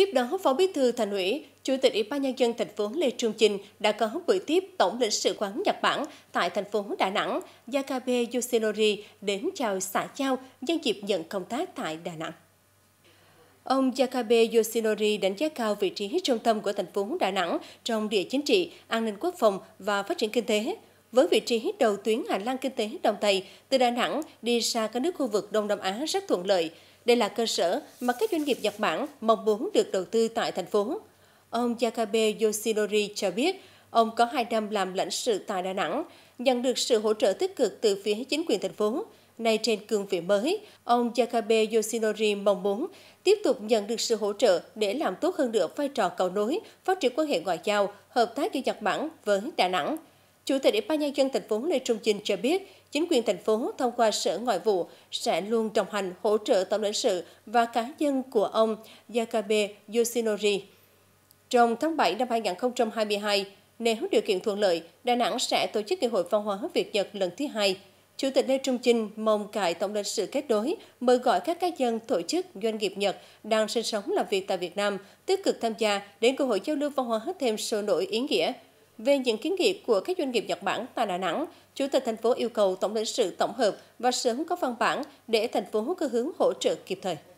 Tiếp đó, Phó Bí thư Thành ủy, Chủ tịch Ủy ban nhân dân thành phố Lê Trung Trình đã có buổi tiếp Tổng lãnh sự quán Nhật Bản tại thành phố Đà Nẵng, Yakabe Yoshinori đến chào xã giao nhân dịp nhận công tác tại Đà Nẵng. Ông Yakabe Yoshinori đánh giá cao vị trí trung tâm của thành phố Đà Nẵng trong địa chính trị, an ninh quốc phòng và phát triển kinh tế. Với vị trí đầu tuyến hành lang kinh tế đông Tây, từ Đà Nẵng đi ra các nước khu vực Đông Nam Á rất thuận lợi, đây là cơ sở mà các doanh nghiệp Nhật Bản mong muốn được đầu tư tại thành phố. Ông Yakabe Yoshinori cho biết, ông có 2 năm làm lãnh sự tại Đà Nẵng, nhận được sự hỗ trợ tích cực từ phía chính quyền thành phố. Nay trên cương vị mới, ông Yakabe Yoshinori mong muốn tiếp tục nhận được sự hỗ trợ để làm tốt hơn nữa vai trò cầu nối, phát triển quan hệ ngoại giao, hợp tác giữa Nhật Bản với Đà Nẵng – Chủ tịch Ủy ban nhân dân thành phố Lê Trung Chinh cho biết, chính quyền thành phố thông qua Sở Ngoại vụ sẽ luôn đồng hành hỗ trợ tổng lãnh sự và cá nhân của ông Yakabe Yoshinori. Trong tháng 7 năm 2022, nếu điều kiện thuận lợi, Đà Nẵng sẽ tổ chức Ngày hội văn hóa Việt Nhật lần thứ hai. Chủ tịch Lê Trung Chinh mong cải tổng lãnh sự kết nối, mời gọi các cá nhân, tổ chức, doanh nghiệp Nhật đang sinh sống làm việc tại Việt Nam tích cực tham gia đến cơ hội giao lưu văn hóa thêm sôi nổi ý nghĩa, về những kiến nghị của các doanh nghiệp Nhật Bản tại Đà Nẵng, Chủ tịch thành phố yêu cầu Tổng lãnh sự tổng hợp và sớm có văn bản để thành phố có hướng hỗ trợ kịp thời.